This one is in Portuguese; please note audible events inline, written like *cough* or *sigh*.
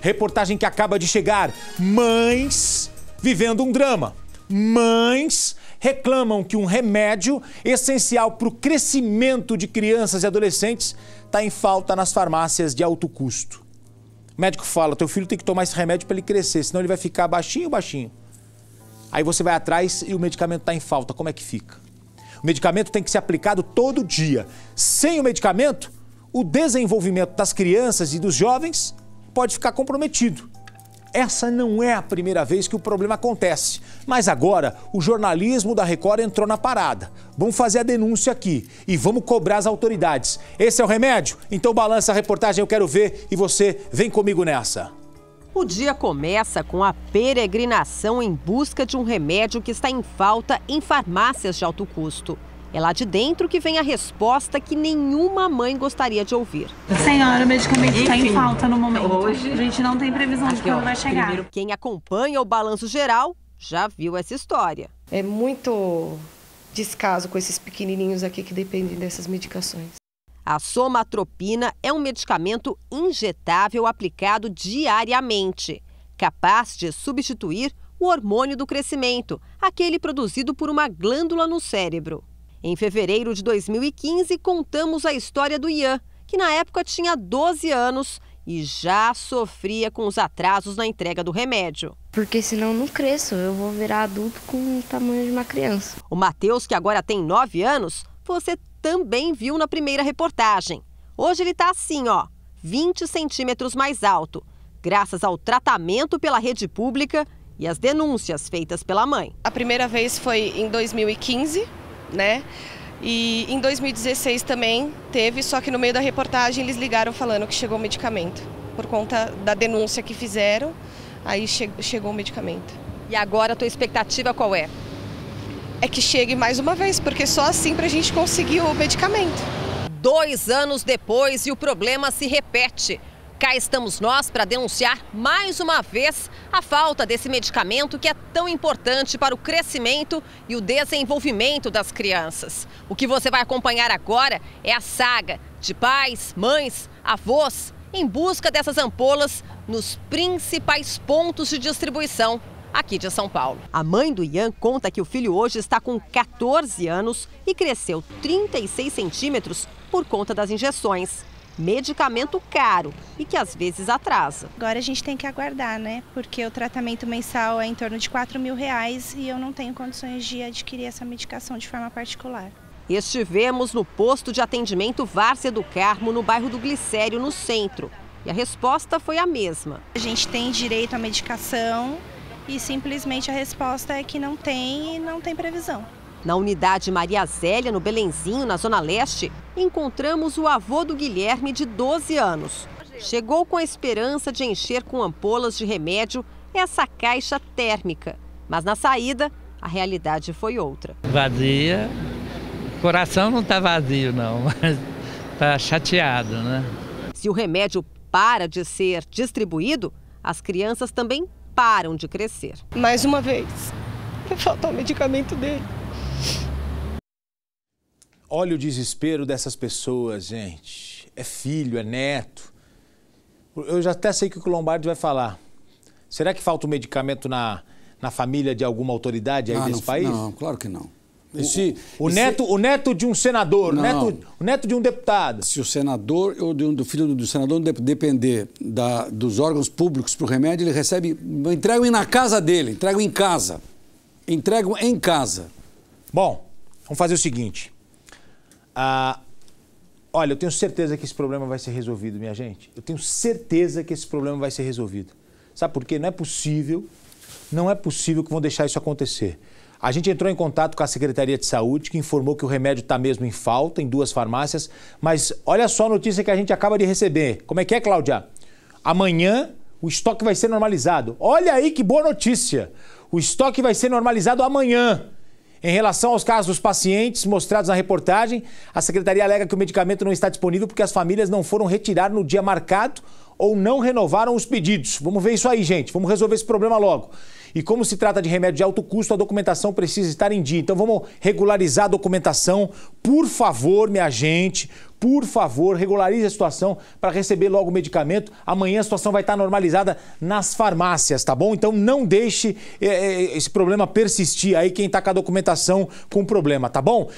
Reportagem que acaba de chegar. Mães vivendo um drama. Mães reclamam que um remédio essencial para o crescimento de crianças e adolescentes está em falta nas farmácias de alto custo. O médico fala: teu filho tem que tomar esse remédio para ele crescer, senão ele vai ficar baixinho, baixinho. Aí você vai atrás e o medicamento está em falta. Como é que fica? O medicamento tem que ser aplicado todo dia. Sem o medicamento, o desenvolvimento das crianças e dos jovens pode ficar comprometido. Essa não é a primeira vez que o problema acontece. Mas agora, o jornalismo da Record entrou na parada. Vamos fazer a denúncia aqui e vamos cobrar as autoridades. Esse é o remédio? Então balança a reportagem, eu quero ver e você vem comigo nessa. O dia começa com a peregrinação em busca de um remédio que está em falta em farmácias de alto custo. É lá de dentro que vem a resposta que nenhuma mãe gostaria de ouvir. Senhora, o medicamento está em falta no momento. Hoje a gente não tem previsão aqui, de quando ó, vai chegar. Primeiro... Quem acompanha o balanço geral já viu essa história. É muito descaso com esses pequenininhos aqui que dependem dessas medicações. A somatropina é um medicamento injetável aplicado diariamente, capaz de substituir o hormônio do crescimento, aquele produzido por uma glândula no cérebro. Em fevereiro de 2015, contamos a história do Ian, que na época tinha 12 anos e já sofria com os atrasos na entrega do remédio. Porque senão eu não cresço, eu vou virar adulto com o tamanho de uma criança. O Matheus, que agora tem 9 anos, você também viu na primeira reportagem. Hoje ele está assim, ó, 20 centímetros mais alto, graças ao tratamento pela rede pública e às denúncias feitas pela mãe. A primeira vez foi em 2015 né? E em 2016 também teve, só que no meio da reportagem eles ligaram falando que chegou o medicamento. Por conta da denúncia que fizeram, aí che chegou o medicamento. E agora a tua expectativa qual é? É que chegue mais uma vez, porque só assim para a gente conseguir o medicamento. Dois anos depois e o problema se repete. Cá estamos nós para denunciar mais uma vez a falta desse medicamento que é tão importante para o crescimento e o desenvolvimento das crianças. O que você vai acompanhar agora é a saga de pais, mães, avós em busca dessas ampolas nos principais pontos de distribuição aqui de São Paulo. A mãe do Ian conta que o filho hoje está com 14 anos e cresceu 36 centímetros por conta das injeções medicamento caro e que às vezes atrasa. Agora a gente tem que aguardar, né? Porque o tratamento mensal é em torno de 4 mil reais e eu não tenho condições de adquirir essa medicação de forma particular. Estivemos no posto de atendimento Várzea do Carmo, no bairro do Glicério, no centro. E a resposta foi a mesma. A gente tem direito à medicação e simplesmente a resposta é que não tem e não tem previsão. Na unidade Maria Zélia, no Belenzinho, na Zona Leste, encontramos o avô do Guilherme, de 12 anos. Chegou com a esperança de encher com ampolas de remédio essa caixa térmica. Mas na saída, a realidade foi outra. Vazia, o coração não está vazio, não, *laughs* mas está chateado, né? Se o remédio para de ser distribuído, as crianças também param de crescer. Mais uma vez, falta o medicamento dele. Olha o desespero dessas pessoas, gente. É filho, é neto. Eu já até sei o que o Lombardi vai falar. Será que falta o um medicamento na, na família de alguma autoridade aí desse ah, não, país? Não, claro que não. Esse, o, esse... neto, o neto de um senador, o neto, o neto de um deputado. Se o senador ou de um, do filho do senador depender da, dos órgãos públicos para o remédio, ele recebe. Entregam na casa dele, entregam em casa. Entregam em casa. Bom, vamos fazer o seguinte. Ah, olha, eu tenho certeza que esse problema vai ser resolvido, minha gente. Eu tenho certeza que esse problema vai ser resolvido. Sabe por quê? Não é possível, não é possível que vão deixar isso acontecer. A gente entrou em contato com a Secretaria de Saúde, que informou que o remédio está mesmo em falta em duas farmácias. Mas olha só a notícia que a gente acaba de receber. Como é que é, Cláudia? Amanhã o estoque vai ser normalizado. Olha aí que boa notícia! O estoque vai ser normalizado amanhã. Em relação aos casos dos pacientes mostrados na reportagem, a secretaria alega que o medicamento não está disponível porque as famílias não foram retirar no dia marcado ou não renovaram os pedidos. Vamos ver isso aí, gente. Vamos resolver esse problema logo. E como se trata de remédio de alto custo, a documentação precisa estar em dia. Então vamos regularizar a documentação. Por favor, minha gente, por favor, regularize a situação para receber logo o medicamento. Amanhã a situação vai estar normalizada nas farmácias, tá bom? Então não deixe eh, eh, esse problema persistir aí quem está com a documentação com problema, tá bom?